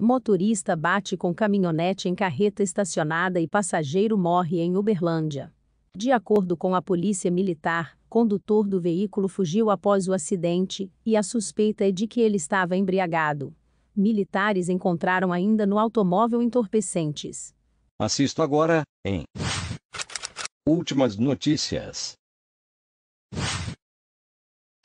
Motorista bate com caminhonete em carreta estacionada e passageiro morre em Uberlândia. De acordo com a polícia militar, condutor do veículo fugiu após o acidente e a suspeita é de que ele estava embriagado. Militares encontraram ainda no automóvel entorpecentes. Assisto agora em Últimas notícias.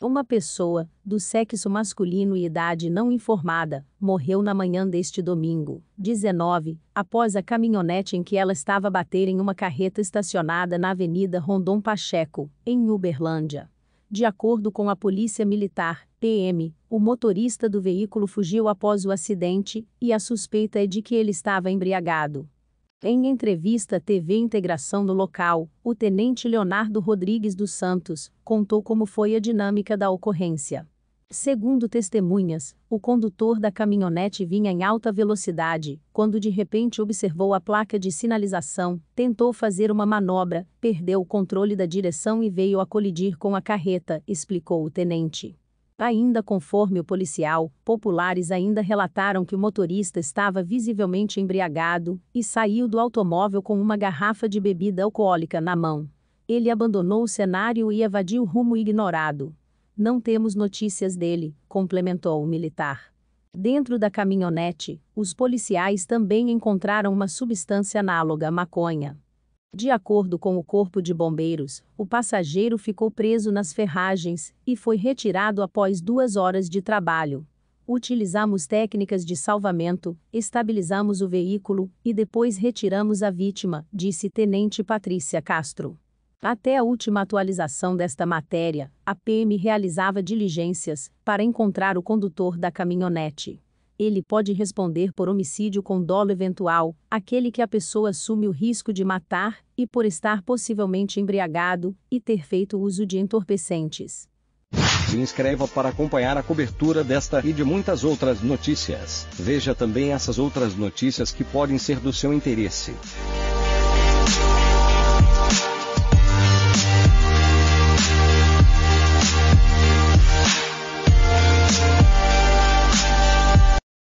Uma pessoa, do sexo masculino e idade não informada, morreu na manhã deste domingo, 19, após a caminhonete em que ela estava bater em uma carreta estacionada na Avenida Rondon Pacheco, em Uberlândia. De acordo com a Polícia Militar, PM, o motorista do veículo fugiu após o acidente, e a suspeita é de que ele estava embriagado. Em entrevista à TV Integração no local, o tenente Leonardo Rodrigues dos Santos contou como foi a dinâmica da ocorrência. Segundo testemunhas, o condutor da caminhonete vinha em alta velocidade, quando de repente observou a placa de sinalização, tentou fazer uma manobra, perdeu o controle da direção e veio a colidir com a carreta, explicou o tenente. Ainda conforme o policial, populares ainda relataram que o motorista estava visivelmente embriagado e saiu do automóvel com uma garrafa de bebida alcoólica na mão. Ele abandonou o cenário e evadiu rumo ignorado. Não temos notícias dele, complementou o militar. Dentro da caminhonete, os policiais também encontraram uma substância análoga à maconha. De acordo com o Corpo de Bombeiros, o passageiro ficou preso nas ferragens e foi retirado após duas horas de trabalho. Utilizamos técnicas de salvamento, estabilizamos o veículo e depois retiramos a vítima, disse Tenente Patrícia Castro. Até a última atualização desta matéria, a PM realizava diligências para encontrar o condutor da caminhonete ele pode responder por homicídio com dolo eventual, aquele que a pessoa assume o risco de matar, e por estar possivelmente embriagado e ter feito uso de entorpecentes. Se inscreva para acompanhar a cobertura desta e de muitas outras notícias. Veja também essas outras notícias que podem ser do seu interesse.